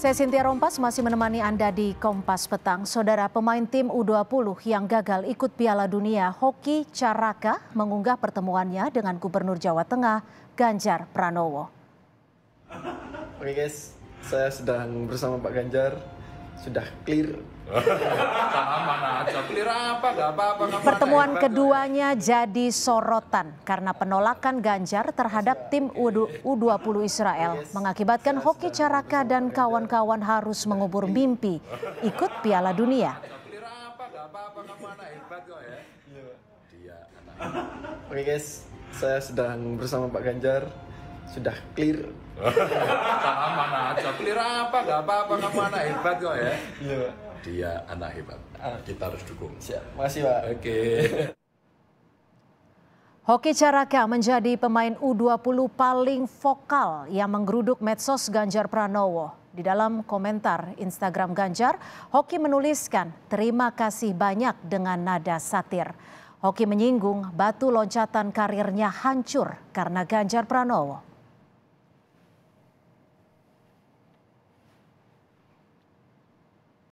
Saya Sintia Rompas masih menemani Anda di Kompas Petang. Saudara pemain tim U20 yang gagal ikut Piala Dunia Hoki Caraka mengunggah pertemuannya dengan Gubernur Jawa Tengah Ganjar Pranowo. Oke guys, saya sedang bersama Pak Ganjar, sudah clear. Pertemuan keduanya jadi sorotan karena penolakan Ganjar terhadap tim U20 Israel mengakibatkan Hoki Caraka dan kawan-kawan harus mengubur mimpi ikut Piala Dunia. Ya. Iya. Oke guys, saya sedang bersama Pak Ganjar sudah clear tak mana aja clear apa gak apa-apa kamu anak hebat kok ya iya dia anak hebat ah. kita harus dukung siap makasih pak oke okay. Hoki Caraka menjadi pemain U20 paling vokal yang menggeruduk medsos Ganjar Pranowo. Di dalam komentar Instagram Ganjar, Hoki menuliskan terima kasih banyak dengan nada satir. Hoki menyinggung batu loncatan karirnya hancur karena Ganjar Pranowo.